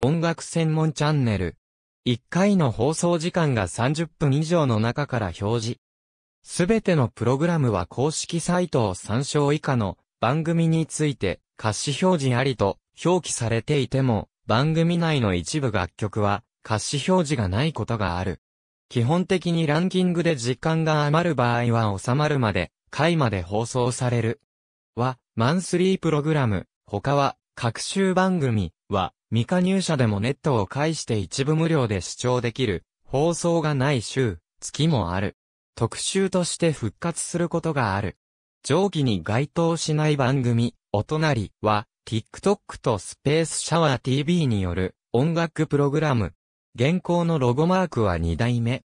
音楽専門チャンネル。1回の放送時間が30分以上の中から表示。すべてのプログラムは公式サイトを参照以下の番組について歌詞表示ありと表記されていても番組内の一部楽曲は歌詞表示がないことがある。基本的にランキングで時間が余る場合は収まるまで回まで放送される。は、マンスリープログラム、他は、各週番組は、未加入者でもネットを介して一部無料で視聴できる、放送がない週、月もある。特集として復活することがある。上記に該当しない番組、お隣は、TikTok とスペースシャワー TV による音楽プログラム。現行のロゴマークは2代目。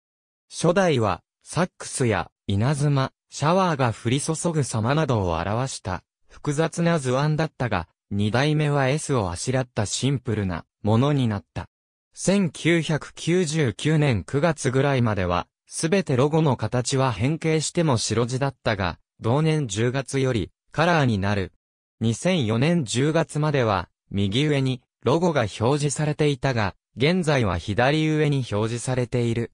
初代は、サックスや稲妻、シャワーが降り注ぐ様などを表した複雑な図案だったが、二代目は S をあしらったシンプルなものになった。1999年9月ぐらいまでは、すべてロゴの形は変形しても白地だったが、同年10月よりカラーになる。2004年10月までは、右上にロゴが表示されていたが、現在は左上に表示されている。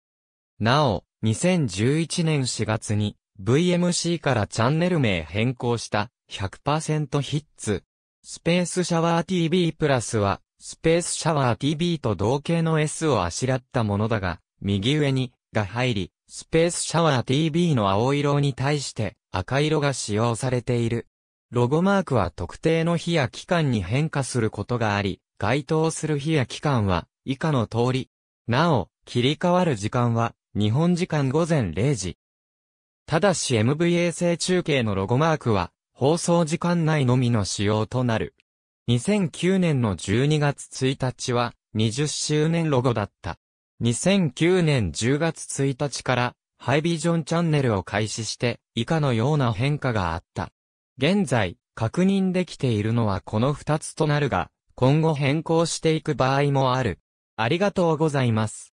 なお、2011年4月に VMC からチャンネル名変更した100%ヒッツスペースシャワー TV プラスは、スペースシャワー TV と同型の S をあしらったものだが、右上に、が入り、スペースシャワー TV の青色に対して赤色が使用されている。ロゴマークは特定の日や期間に変化することがあり、該当する日や期間は以下の通り。なお、切り替わる時間は日本時間午前0時。ただし MVA 制中継のロゴマークは放送時間内のみの使用となる。2009年の12月1日は20周年ロゴだった。2009年10月1日からハイビジョンチャンネルを開始して以下のような変化があった。現在確認できているのはこの2つとなるが今後変更していく場合もある。ありがとうございます。